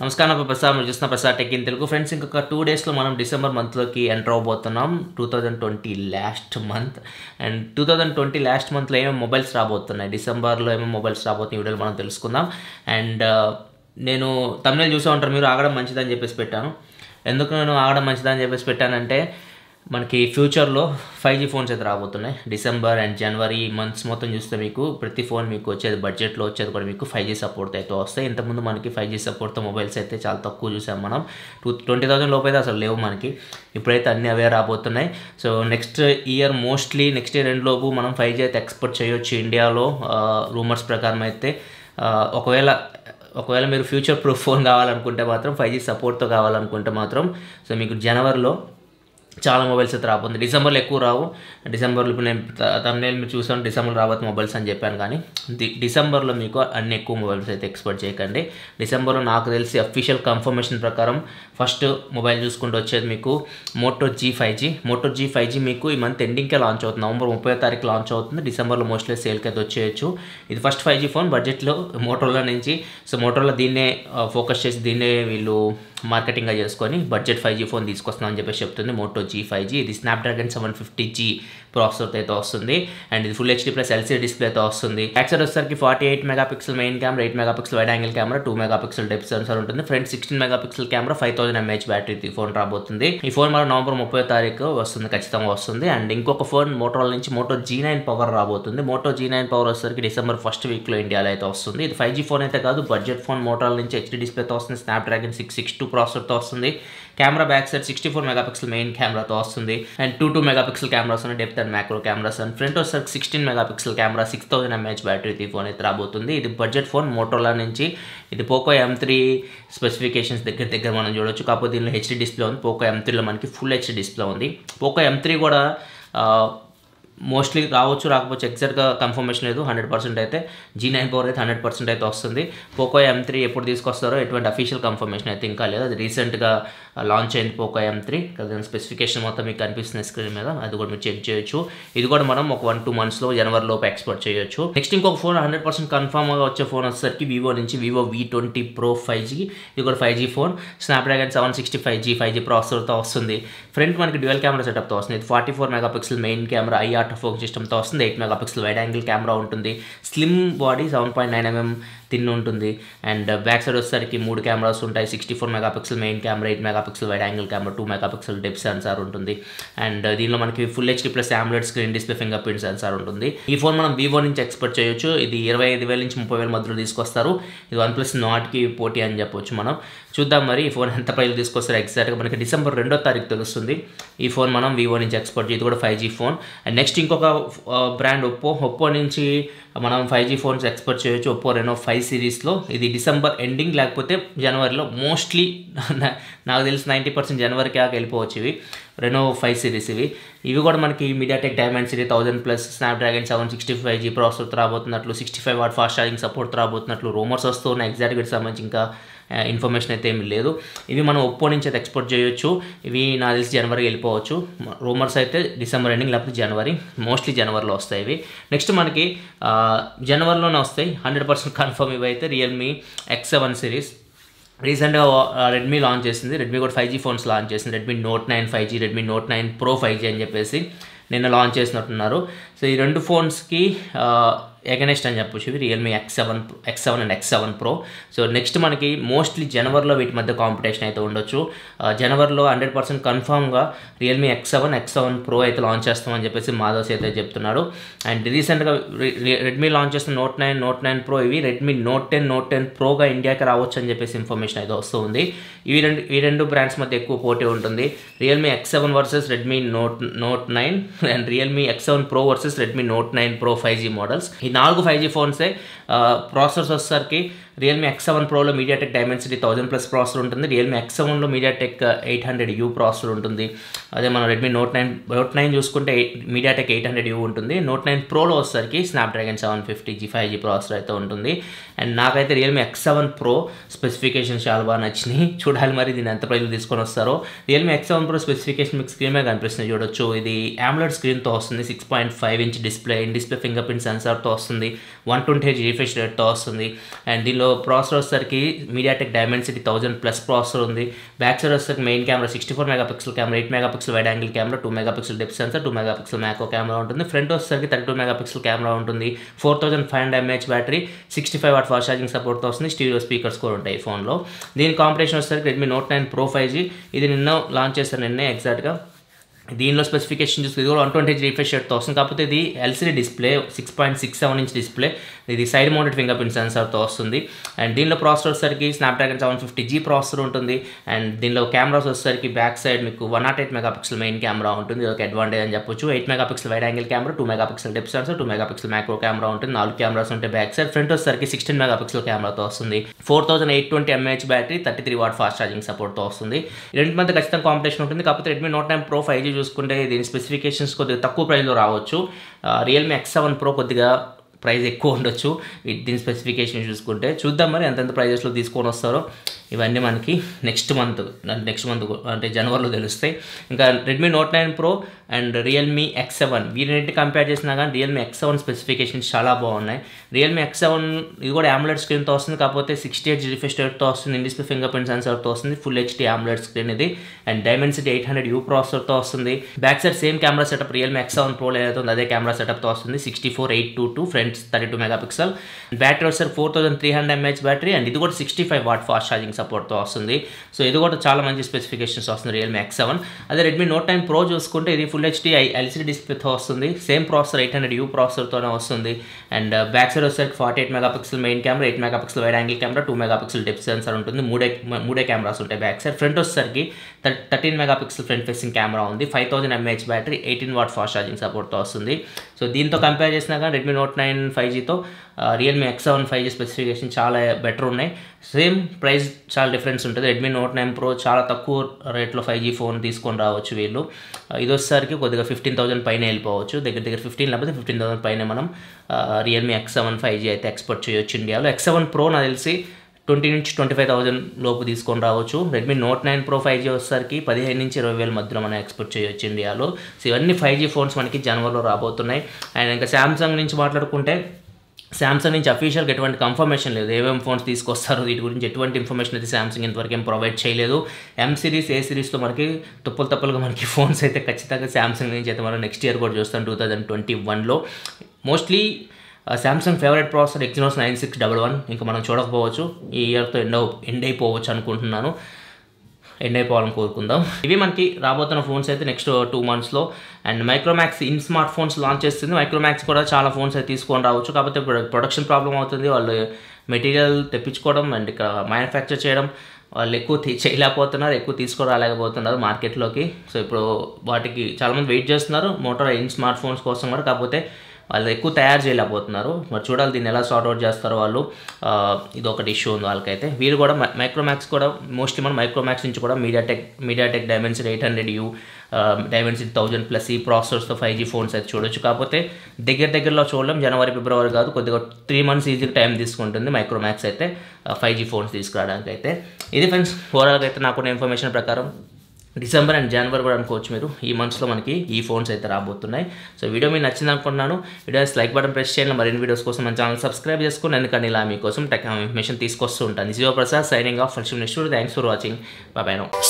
నమస్కారం ప్రసాద్ మీరు చూస్తున్న Prasad tech in Telugu friends ఇంకొక టూ డేస్లో మనం డిసెంబర్ మంత్లోకి ఎంటర్ అవబోతున్నాం two thousand twenty last month and two thousand twenty last మంత్లో ఏమేమి మొబైల్స్ రాబోతున్నాయి డిసెంబర్లో ఏమేమి మొబైల్స్ రాబోతున్నాయి వీడియోలు మనం తెలుసుకుందాం అండ్ నేను తమిళ చూసే ఉంటారు మీరు ఆగడం మంచిదని చెప్పేసి పెట్టాను ఎందుకు నేను ఆగడం మంచిదని చెప్పేసి పెట్టానంటే మనకి ఫ్యూచర్లో ఫైవ్ జీ ఫోన్స్ అయితే రాబోతున్నాయి డిసెంబర్ అండ్ జనవరి మంత్స్ మొత్తం చూస్తే మీకు ప్రతి ఫోన్ మీకు వచ్చేది బడ్జెట్లో వచ్చేది కూడా మీకు ఫైవ్ జీ సపోర్ట్ అయితే వస్తాయి ఇంతకుముందు మనకి ఫైవ్ జీ సపోర్ట్తో మొబైల్స్ అయితే చాలా తక్కువ చూసాం మనం టూ ట్వంటీ థౌసండ్ అయితే అసలు లేవు మనకి ఇప్పుడైతే అన్నీ అవే రాబోతున్నాయి so next year mostly next year ఎండ్లోపు లోపు మనం ఫైవ్ జీ అయితే ఎక్స్పోర్ట్ చేయొచ్చు ఇండియాలో రూమర్స్ ప్రకారం అయితే ఒకవేళ ఒకవేళ మీరు ఫ్యూచర్ ప్రూఫ్ ఫోన్ కావాలనుకుంటే మాత్రం ఫైవ్ జీ సపోర్ట్తో కావాలనుకుంటే మాత్రం సో మీకు జనవరిలో చాలా మొబైల్స్ అయితే రాబోతుంది డిసెంబర్లో ఎక్కువ రావు డిసెంబర్లో ఇప్పుడు నేను తమిళ మీరు చూసాను డిసెంబర్లో రాబోతు మొబైల్స్ అని చెప్పాను కానీ డిసెంబర్లో మీకు అన్ని ఎక్కువ మొబైల్స్ అయితే ఎక్స్పెక్ట్ చేయకండి డిసెంబర్లో నాకు తెలిసి అఫీషియల్ కన్ఫర్మేషన్ ప్రకారం ఫస్ట్ మొబైల్ చూసుకుంటూ వచ్చేది మీకు Moto G five G Moto G five G మీకు ఈ మంత్ ఎండింగ్కే లాంచ్ అవుతుంది నవంబర్ ముప్పై తారీఖు లాంచ్ అవుతుంది డిసెంబర్లో మోస్ట్లీ సేల్కి అయితే వచ్చేయచ్చు ఇది ఫస్ట్ ఫైవ్ జీ ఫోన్ బడ్జెట్లో మోటోలో నుంచి సో మోటోలో దీన్నే ఫోకస్ చేసి దీన్నే వీళ్ళు మార్కెటింగ్గా చేసుకొని బడ్జెట్ ఫైవ్ జీ ఫోన్ తీసుకొస్తున్నాం అని చెప్పేసి చెప్తుంది మోటో జీ ఫైవ్ జీ ఇది స్నాప్డ్రాగన్ సెవెన్ ఫిఫ్టీ జీ ప్రాసెసర్తో అయితే వస్తుంది అండ్ ఇది ఫుల్ హెచ్డీ ప్లస్ ఎల్సీ డిస్ప్లేతో వస్తుంది బ్యాక్ సైడ్ వచ్చేసరికి forty eight pixel main camera eight pixel wide angle camera two mega pixel depth sensor ఉంటుంది front sixteen mega pixel camera five thousand MH battery phone రాబోతుంది ఈ phone మనం November ముప్పై తారీఖు వస్తుంది ఖచ్చితంగా వస్తుంది అండ్ ఇంకొక ఫోన్ మోటోల నుంచి మోటో జీ నైన్ పవర్ రాబోతుంది మోటో జీ నైన్ పవర్ వచ్చేసరికి డిసెంబర్ ఫస్ట్ వీక్లో ఇండియాలో అయితే వస్తుంది ఇది ఫైవ్ జీ ఫోన్ అయితే కాదు బడ్జెట్ ఫోన్ మోటోల నుంచి హెచ్డీ డిస్ప్లేతో వస్తుంది స్నాప్డ్రాగన్ సిక్స్ సిక్స్ టూ ప్రాసెసర్తో వస్తుంది camera back side sixty four megapixel main కెమెరాతో వస్తుంది and two two megapixel cameras అని depth and macro cameras and front వచ్చేసరికి sixteen megapixel camera six thousand MH battery తీ ఫోన్ అయితే రాబోతుంది ఇది బడ్జెట్ ఫోన్ మోటోలా నుంచి ఇది పోకో ఎం త్రీ స్పెసిఫికేషన్స్ దగ్గర దగ్గర మనం చూడొచ్చు కాకపోతే దీనిలో హెచ్డీ డిస్ప్లే ఉంది పోకో ఎం త్రీలో మనకి ఫుల్ హెచ్డీ డిస్ప్లే ఉంది పోకో ఎం త్రీ కూడా మోస్ట్లీ రావచ్చు రాకపోవచ్చు ఎగ్జాక్ట్గా కన్ఫర్మేషన్ లేదు హండ్రెడ్ పర్సెంట్ అయితే జీ నైన్ పవర్ అయితే హండ్రెడ్ పర్సెంట్ అయితే వస్తుంది పోకో ఎం త్రీ ఎప్పుడు తీసుకొస్తారో ఎటువంటి అఫీషియల్ కన్ఫర్మేషన్ అయితే ఇంకా లేదు అది రీసెంట్గా లాంచ్ అయింది పోకో ఎం త్రీ దాని స్పెసిఫికేషన్ మొత్తం మీకు కనిపిస్తుంది స్క్రీన్ మీద అది కూడా మీరు చెక్ చేయొచ్చు ఇది కూడా మనం ఒక వన్ టూ మంత్స్లో జనవరి లోపు ఎక్స్పోర్ట్ చేయొచ్చు నెక్స్ట్ ఇంకొక ఫోన్ హండ్రెడ్ పర్సెంట్ కన్ఫర్మ్గా వచ్చే ఫోన్ వచ్చేసరికి వివో నుంచి Vivo V twenty pro five G ఇది కూడా five G phone Snapdragon seven sixty five G five G ప్రాసెసర్తో వస్తుంది ఫ్రంట్ మనకి డ్యూయల్ కెమెరా సెటప్తో వస్తుంది forty four mega pixel main camera IR adapter focus సిస్టమ్తో వస్తుంది eight mega pixel wide angle camera ఉంటుంది slim body seven point nine mm thin ఉంటుంది and back side వచ్చేసరికి మూడు కెమెరాస్ ఉంటాయి sixty four mega pixel main camera eight mega pixel wide angle camera two mega pixel depth sensor ఉంటుంది and దీనిలో మనకి full HD plus AMOLED screen display finger print sensor ఉంటుంది ఈ phone మనం Vivo నుంచి ఎక్స్పెక్ట్ చేయొచ్చు ఇది ఇరవై ఐదు వేల నుంచి ముప్పై వేల మధ్యలో తీసుకొస్తారు ఇది వన్ ప్లస్ నాట్కి పోటీ అని చెప్పొచ్చు మనం చూద్దాం మరి ఈ ఫోన్ ఎంత ప్రైలు తీసుకొస్తారు ఎగ్జాక్ట్గా మనకి డిసెంబర్ రెండో తారీఖు తెలుస్తుంది ఈ ఫోన్ మనం వివో నుంచి ఎక్స్పోర్ట్ ఇది కూడా five G phone and next next ఇంకొక బ్రాండ్ ఒప్పో ఒప్పో నుంచి మనం ఫైవ్ జీ ఫోన్స్ ఎక్స్పర్ట్ చేయొచ్చు ఒప్పో రెనో ఫైవ్ సిరీస్లో ఇది డిసెంబర్ ఎండింగ్ లేకపోతే జనవరిలో మోస్ట్లీ నాకు తెలిసి నైంటీ పర్సెంట్ జనవరికి ఆక వెళ్ళిపోవచ్చు ఇవి రెనో ఫైవ్ సిరీస్ ఇవి ఇవి కూడా మనకి MediaTek Dimensity thousand plus Snapdragon seven sixty five G processor రాబోతున్నట్లు sixty five watt fast charging support రాబోతున్నట్లు రూమర్స్ వస్తున్నాయి ఎగ్జాక్ట్ సంబంధించి ఇంకా ఇన్ఫర్మేషన్ అయితే ఏమి లేదు ఇవి మనం ఒప్పో నుంచి అయితే ఎక్స్పోర్ట్ చేయొచ్చు ఇవి నా తెలిసి జనవరికి వెళ్ళిపోవచ్చు రూమర్స్ అయితే డిసెంబర్ ఎండింగ్ లేకపోతే జనవరి మోస్ట్లీ జనవరిలో వస్తాయి ఇవి నెక్స్ట్ మనకి జనవరిలోనే వస్తాయి హండ్రెడ్ పర్సెంట్ కన్ఫర్మ్ ఇవి అయితే రియల్మీ ఎక్స్ సెవెన్ సిరీస్ రీసెంట్గా రెడ్మీ లాంచ్ చేసింది రెడ్మీ కూడా ఫైవ్ జీ ఫోన్స్ లాంచ్ చేసింది Redmi note nine five G Redmi note nine pro five G అని చెప్పేసి నిన్న లాంచ్ చేసినట్టున్నారు సో ఈ రెండు ఫోన్స్కి ఎగనెస్ట్ అని చెప్పొచ్చు ఇవి Realme X seven X seven and X seven pro so next మనకి మోస్ట్లీ జనవరిలో వీటి మధ్య కాంపిటీషన్ అయితే ఉండొచ్చు uh, జనవరిలో హండ్రెడ్ పర్సెంట్ కన్ఫామ్గా Realme X seven X seven pro అయితే లాంచ్ చేస్తామని చెప్పేసి మాధవ్ అయితే చెప్తున్నాడు అండ్ రీసెంట్గా రెడ్మీ లాంచ్ చేసిన note nine note nine pro ఇవి Redmi note ten note ten ప్రోగా ఇండియాకి రావచ్చు అని చెప్పేసి ఇన్ఫర్మేషన్ అయితే వస్తుంది ఈ రెండు ఈ రెండు బ్రాండ్స్ మధ్య ఎక్కువ పోటీ ఉంటుంది Realme X seven versus Redmi note note nine and Realme X seven pro versus Redmi note nine pro five G models ఈ नागू फाइव जी फोन से प्रासेस की రియల్మీ ఎక్స్ సెవెన్ ప్రోలో MediaTek city thousand plus processor ఉంటుంది Realme X సెవెన్లో MediaTek eight hundred U processor ఉంటుంది అదే మనం Redmi note nine note nine చూసుకుంటే మీడియాటెక్ ఎయిట్ హండ్రెడ్ యూ ఉంటుంది నోట్ నైన్ ప్రోలో వచ్చేసరికి Snapdragon seven fifty G five G processor అయితే ఉంటుంది అండ్ నాకైతే Realme X seven pro specifications చాలా బాగా నచ్చినాయి చూడాలి మరి దీన్ని ఎంత ప్రైజ్లు తీసుకొని వస్తారో Realme X seven pro specification మీకు స్క్రీన్ మీద కనిపిస్తుంది చూడొచ్చు ఇది ఆమ్లెట్ స్క్రీన్తో వస్తుంది six point five inch display in display finger print సెన్సార్తో వస్తుంది వన్ ట్వంటీ హెచ్ రిఫ్రెష్ రేట్తో వస్తుంది అండ్ దీనిలో దీనిలో ప్రాసెసర్ వచ్చేసరికి MediaTek city thousand plus processor ఉంది బ్యాక్ సైడ్ వచ్చేసరికి main camera sixty four megapixel camera eight megapixel wide angle camera two pixel depth sensor two pixel macro camera ఉంటుంది front వచ్చేసరికి thirty two pixel camera ఉంటుంది four thousand five hundred MH battery sixty five watt fast charging support వస్తుంది stereo speakers కూడా ఉంటాయి ఫోన్లో దీని competition వచ్చేసరికి Redmi note nine pro five G ఇది నిన్న లాంచ్ చేస్తాను నిన్నే ఎగ్జాక్ట్గా దీనిలో స్పెసిఫికేషన్ చూస్తే ఇది కూడా వన్ ట్వంటీ రిఫ్రెష్ షర్ట్తో వస్తుంది కాకపోతే ఇది LCD display six point six seven inch display ఇది సైడ్ మౌంటెడ్ ఫింగర్ ప్రింట్ సెన్సర్తో వస్తుంది అండ్ దీనిలో ప్రాసెసర్ వచ్చేసరికి Snapdragon seven fifty G processor ఉంటుంది అండ్ దీనిలో కెమెరాస్ వచ్చేసరికి బ్యాక్ సైడ్ మీకు one nought eight megapixel main camera ఉంటుంది ఇది ఒక అడ్వాంటేజ్ అని చెప్పొచ్చు eight megapixel wide angle camera two pixel depth sensor two pixel micro camera ఉంటుంది నాలుగు కెమెరాస్ ఉంటే బ్యాక్ సైడ్ ఫ్రంట్ వచ్చేసరికి సిక్స్టీన్ పిక్సల్ కెమెరాతో వస్తుంది four thousand eight twenty mAh battery thirty three watt fast charging సపోర్ట్తో వస్తుంది రెండు మధ్య ఖచ్చితంగా కాంపిటీషన్ ఉంటుంది కాకపోతే Redmi note nine pro five G చూసుకుంటే దీని స్పెసిఫికేషన్స్ కొద్దిగా తక్కువ ప్రైస్లో రావచ్చు రియల్మీ ఎక్స్ సెవెన్ ప్రో కొద్దిగా ప్రైస్ ఎక్కువ ఉండొచ్చు దీని స్పెసిఫికేషన్ చూసుకుంటే చూద్దాం మరి ఎంతెంత ప్రైజెస్లో తీసుకొని వస్తారో ఇవన్నీ మనకి నెక్స్ట్ మంత్ నెక్స్ట్ మంత్ అంటే జనవరిలో తెలుస్తాయి ఇంకా Redmi note nine pro and Realme X seven వీరిని కంపేర్ చేసినా కానీ రియల్మీ ఎక్స్ సెవెన్ స్పెసిఫికేషన్స్ చాలా బాగున్నాయి రియల్మీ ఎక్స్ సెవెన్ ఇది కూడా ఆమ్లెట్ స్క్రీన్తో వస్తుంది కాకపోతే సిక్స్టీ ఎయిట్ రిఫ్రెష్ రేట్తో వస్తుంది ఇండిస్ప్లే ఫింగర్ ప్రింట్ సెన్సర్తో వస్తుంది ఫుల్ హెచ్డీ ఆమ్లెట్ స్క్రీన్ ఇది and Dimensity eight hundred U ప్రాసెసర్తో వస్తుంది back side same camera setup Realme X seven pro ఏదైతే అదే కెమెరా సెటప్తో వస్తుంది sixty four eight two two front thirty two mega battery వస్తారు four thousand three hundred MH battery and ఇది కూడా sixty five watt fast charging సపోర్ట్తో వస్తుంది so ఇది కూడా చాలా మంచి స్పెసిఫికేషన్స్ వస్తుంది రియల్మీ ఎక్స్ సెవెన్ అదే రెడ్మీ నోట్ నైన్ ప్రో చూసుకుంటే ఇది ఫుల్ హెచ్డి ఎల్సీడీ డిస్ప్లేతో వస్తుంది same processor eight hundred U ప్రాసెసర్తోనే వస్తుంది అండ్ బ్యాక్ సైడ్ వచ్చేసరికి forty eight mega pixel main camera eight mega pixel wide angle camera two mega pixel depth sensor ఉంటుంది మూడే మూడే కెమెరాస్ ఉంటాయి బ్యాక్ సైడ్ ఫ్రంట్ వచ్చేసరికి thirteen mega pixel front facing camera ఉంది five thousand mAh battery eighteen watt fast charging సపోర్ట్తో వస్తుంది so దీంతో compare చేసినా కానీ రెడ్మీ నోట్ నైన్ ఫైవ్ జీతో Realme X seven five G specification చాలా బెటర్ ఉన్నాయి సేమ్ ప్రైస్ చాలా డిఫరెన్స్ ఉంటుంది రెడ్మీ నోట్ నైన్ ప్రో చాలా తక్కువ రేట్లో ఫైవ్ జీ ఫోన్ తీసుకొని రావచ్చు వీళ్ళు ఇదొచ్చేసరికి కొద్దిగా ఫిఫ్టీన్ థౌసండ్ పైన వెళ్ళిపోవచ్చు దగ్గర దగ్గర ఫిఫ్టీన్ లేకపోతే ఫిఫ్టీన్ థౌసండ్ పైన మనం Realme X seven five G అయితే ఎక్స్పోర్ట్ చేయొచ్చు ఇండియాలో ఎక్స్ సెవెన్ ప్రో నాకు తెలిసి ట్వంటీ నుంచి ట్వంటీ ఫైవ్ థౌసండ్ లోపు తీసుకొని రావచ్చు Redmi note nine pro five G వచ్చేసరికి పదిహేను నుంచి ఇరవై వేల మధ్యలో మనం ఎక్స్పెక్ట్ చేయొచ్చు ఇండియాలో సో ఇవన్నీ ఫైవ్ జీ ఫోన్స్ మనకి జనవరిలో రాబోతున్నాయి అండ్ ఇంకా శాంసంగ్ నుంచి మాట్లాడుకుంటే శాంసంగ్ నుంచి అఫీషియల్గా ఎటువంటి కన్ఫర్మేషన్ లేదు ఏవేం ఫోన్స్ తీసుకొస్తారు వీటి గురించి ఎటువంటి ఇన్ఫర్మేషన్ అయితే శాంసంగ్ ఇంతవరకు ఏం ప్రొవైడ్ చేయలేదు ఎం సిరీస్ ఏ సిరీస్తో మనకి తుప్పలు తప్పులుగా మనకి ఫోన్స్ అయితే ఖచ్చితంగా శాంసంగ్ నుంచి అయితే మనం నెక్స్ట్ ఇయర్ కూడా చూస్తాం టూ థౌజండ్ ట్వంటీ వన్లో mostly Samsung favourite processor Exynos nine six double one ఇంకా మనం చూడకపోవచ్చు ఈ ఇయర్తో ఎండ్ ఎండ్ అయిపోవచ్చు అనుకుంటున్నాను ఎండ్ అయిపోవాలని కోరుకుందాం ఇవి మనకి రాబోతున్న ఫోన్స్ అయితే నెక్స్ట్ టూ మంత్స్లో and Micromax in smart phones launch చేస్తుంది మైక్రోమాక్స్ కూడా చాలా ఫోన్స్ అయితే తీసుకొని రావచ్చు కాకపోతే ప్రొడక్షన్ ప్రాబ్లం అవుతుంది వాళ్ళు మెటీరియల్ తెప్పించుకోవడం అండ్ ఇక్కడ మ్యానుఫ్యాక్చర్ చేయడం వాళ్ళు ఎక్కువ చేయలేకపోతున్నారు ఎక్కువ తీసుకురాలేకపోతున్నారు మార్కెట్లోకి సో ఇప్పుడు వాటికి చాలామంది వెయిట్ చేస్తున్నారు మోటార్ ఇన్ స్మార్ట్ ఫోన్స్ కోసం కూడా కాకపోతే వాళ్ళు ఎక్కువ తయారు చేయలేకపోతున్నారు మరి చూడాలి దీన్ని ఎలా సార్ట్అవుట్ చేస్తారో వాళ్ళు ఇది ఒకటి ఇష్యూ ఉంది వాళ్ళకైతే వీళ్ళు కూడా మైక్రోమాక్స్ కూడా మోస్ట్లీ మనం మైక్రోమాక్స్ నుంచి కూడా MediaTek MediaTek dimension eight hundred U dimension thousand plus ఈ ప్రాసెసర్స్తో ఫైవ్ జీ ఫోన్స్ అయితే చూడొచ్చు కాకపోతే దగ్గర దగ్గరలో చూడలేం జనవరి ఫిబ్రవరి కాదు కొద్దిగా త్రీ మంత్స్ ఈజీగా టైం తీసుకుంటుంది మైక్రోమాక్స్ అయితే ఫైవ్ జీ ఫోన్స్ తీసుకురావడానికి అయితే ఇది ఫ్రెండ్స్ ఓవరాల్గా అయితే నాకున్న ఇన్ఫర్మేషన్ ప్రకారం డిసెంబర్ అండ్ జనవరి కూడా అనుకోవచ్చు మీరు ఈ మంత్స్లో మనకి ఈ ఫోన్స్ అయితే రాబోతున్నాయి సో వీడియో మీకు నచ్చింది అనుకుంటున్నాను వీడియోస్ లైక్ బటన్ ప్రెస్ చేయండి మరిన్ని వీడియోస్ కోసం మన ఛానల్ సబ్స్క్రైబ్ చేసుకుని ఎందుకంటే ఇలా మీకోసం టెక్ ఇన్ఫర్మేషన్ తీసుకొస్తూ ఉంటాను శివ ప్రసాద్ సైనింగ్ ఆఫ్ ఫల్షిమ్ నిష్ఠూర్ థ్యాంక్స్ ఫర్ వాచింగ్ బాబాయ్